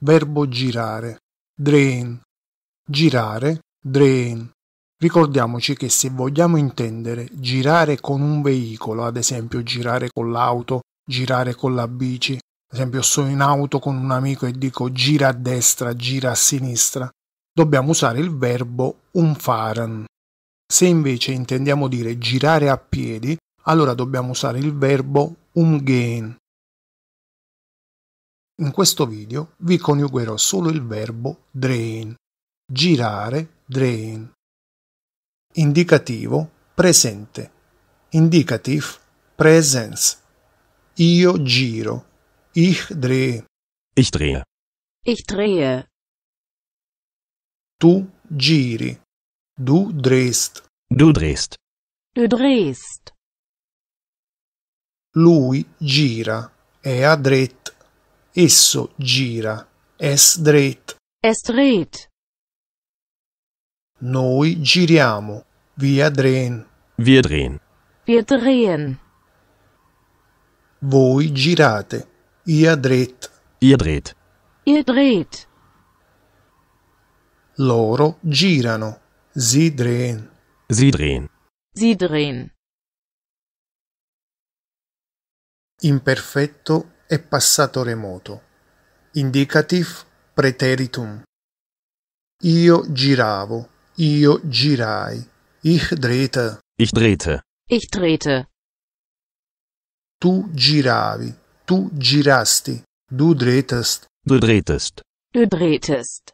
Verbo girare. Drain. Girare, drain. Ricordiamoci che se vogliamo intendere girare con un veicolo, ad esempio girare con l'auto, girare con la bici, ad esempio sono in auto con un amico e dico gira a destra, gira a sinistra, dobbiamo usare il verbo umfahren. Se invece intendiamo dire girare a piedi, allora dobbiamo usare il verbo umgehen, in questo video vi coniugherò solo il verbo drain, girare, drain. Indicativo, presente. Indicative, presence. Io giro. Ich drehe. Ich drehe. Ich drehe. Tu giri. Du drehst. Du drehst. Du drehst. Lui gira. È a dret Esso gira. Es dreht. Es dreht. Noi giriamo. Wir drehen. Wir drehen. Wir drehen. Voi girate. Ihr dreht. Ihr dreht. Ihr dreht. Loro girano. Sie drehen. Sie drehen. Sie drehen. Imperfetto e passato remoto. Indicative preteritum. Io giravo, io girai, ich drehte. Ich drehte. Ich drehte. Tu giravi, tu girasti, du drehtest. Du drehtest. Du drehtest.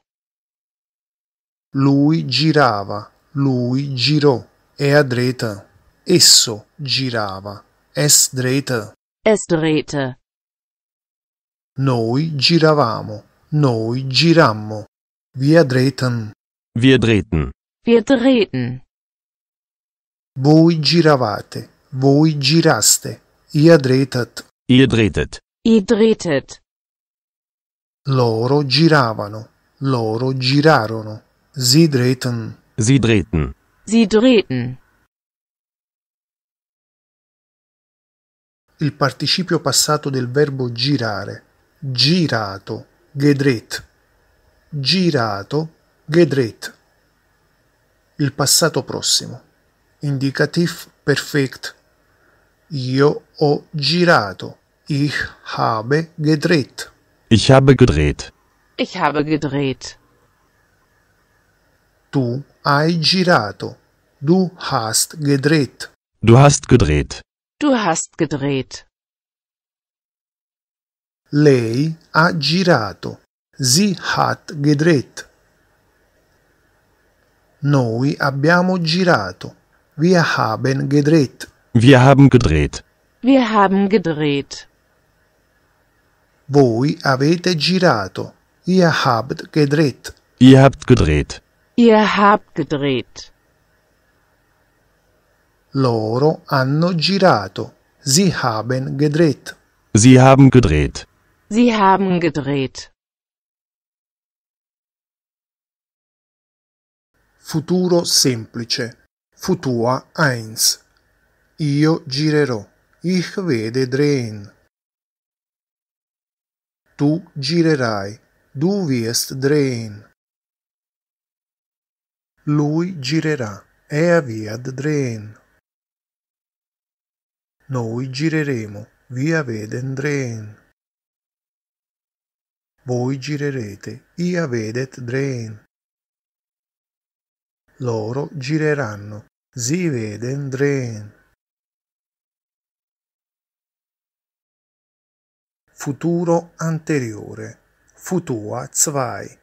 Lui girava, lui girò, er drehte. Esso girava, es drehte. Es drehte. Noi giravamo. Noi girammo. Wir drehten. Wir drehten. Wir drehten. Voi giravate. Voi giraste. Ihr drehtet. Ihr drehtet. Ihr drehtet. Loro giravano. Loro girarono. Sie drehten. Sie drehten. Sie drehten. Il participio passato del verbo girare girato, gedret, girato, gedret. Il passato prossimo, indicativ perfect. Io ho girato. Ich habe gedreht. Ich habe gedreht. Ich habe gedreht. Tu hai girato. Du hast gedreht. Du hast gedreht. Du hast gedreht. Lei ha girato. Sie hat gedreht. Noi abbiamo girato. Wir haben gedreht. Wir haben gedreht. Wir haben gedreht. Voi avete girato. Ihr habt gedreht. Ihr habt gedreht. Ihr habt gedreht. Loro hanno girato. Sie haben gedreht. Sie haben gedreht. Sie haben gedreht. Futuro semplice. Futua eins. Io girerò. Ich werde drehen. Tu girerai. Du wirst drehen. Lui girerà. Er wird drehen. Noi gireremo. Wir werden drehen voi girerete, ia vedet dreen. Loro gireranno, si veden dreen. Futuro anteriore, futua zwei.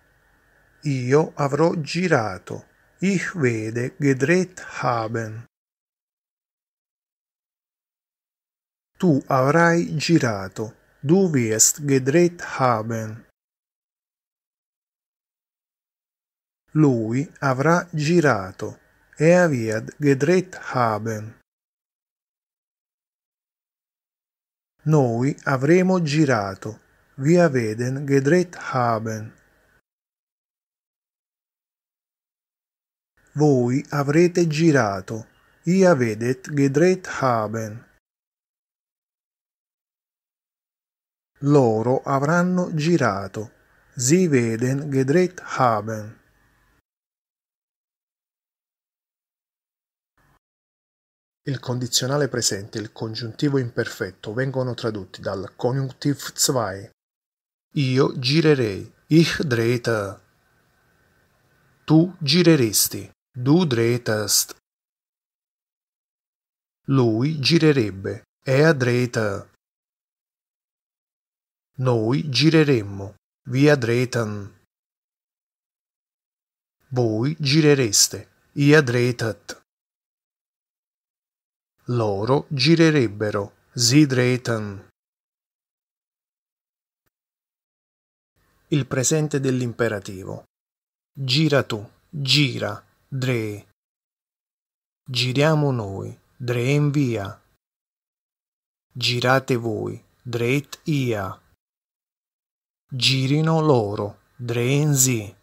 Io avrò girato, ich werde gedreht haben. Tu avrai girato, du wirst gedreht haben. lui avrà girato e aviad gedreht haben. Noi avremo girato, wir werden gedreht haben. Voi avrete girato, ihr vedet gedreht haben. Loro avranno girato, si veden gedreht haben. Il condizionale presente e il congiuntivo imperfetto vengono tradotti dal Konjunktiv 2. Io girerei. Ich drehte. Tu gireresti. Du drehtest. Lui girerebbe. Er drehte. Noi gireremmo. Wir drehten. Voi girereste. Ihr drehtet loro girerebbero, Zidretan. Il presente dell'imperativo. Gira tu, gira, dre. Giriamo noi, dreen via. Girate voi, dreit ia. Girino loro, dreen sie.